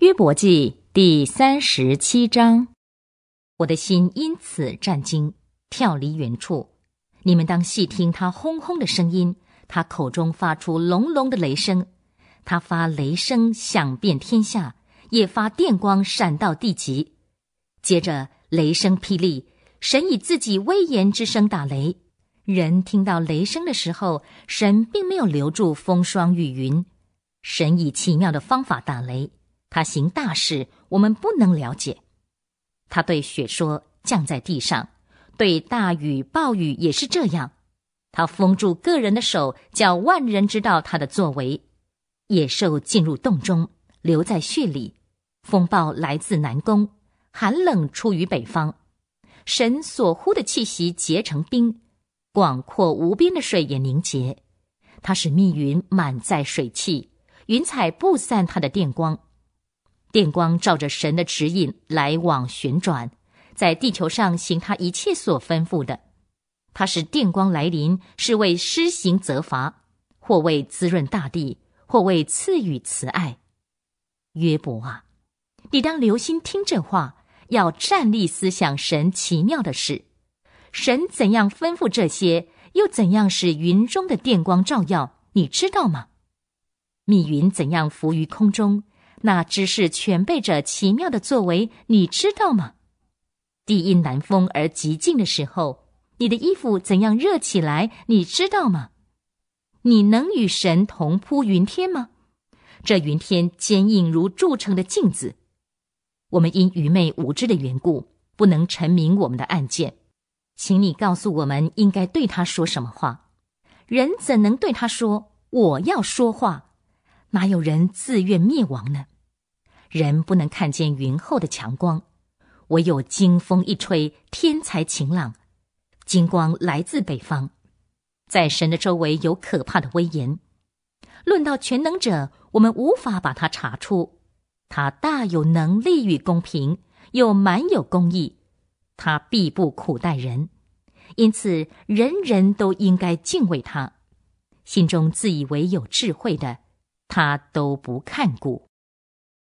约伯记第三十七章，我的心因此战惊，跳离原处。你们当细听他轰轰的声音，他口中发出隆隆的雷声，他发雷声响遍天下，也发电光闪到地极。接着雷声霹雳，神以自己威严之声打雷。人听到雷声的时候，神并没有留住风霜雨云，神以奇妙的方法打雷。他行大事，我们不能了解。他对雪说：“降在地上。”对大雨、暴雨也是这样。他封住个人的手，叫万人知道他的作为。野兽进入洞中，留在穴里。风暴来自南宫，寒冷出于北方。神所呼的气息结成冰，广阔无边的水也凝结。他使密云满载水汽，云彩布散他的电光。电光照着神的指引来往旋转，在地球上行他一切所吩咐的。他使电光来临，是为施行责罚，或为滋润大地，或为赐予慈爱。约伯啊，你当留心听这话，要站立思想神奇妙的事。神怎样吩咐这些，又怎样使云中的电光照耀？你知道吗？密云怎样浮于空中？那知识全备着奇妙的作为，你知道吗？地因南风而极静的时候，你的衣服怎样热起来？你知道吗？你能与神同铺云天吗？这云天坚硬如铸成的镜子。我们因愚昧无知的缘故，不能沉明我们的案件。请你告诉我们，应该对他说什么话？人怎能对他说我要说话？哪有人自愿灭亡呢？人不能看见云后的强光，唯有经风一吹，天才晴朗。金光来自北方，在神的周围有可怕的威严。论到全能者，我们无法把他查出。他大有能力与公平，又满有公义。他必不苦待人，因此人人都应该敬畏他。心中自以为有智慧的，他都不看顾。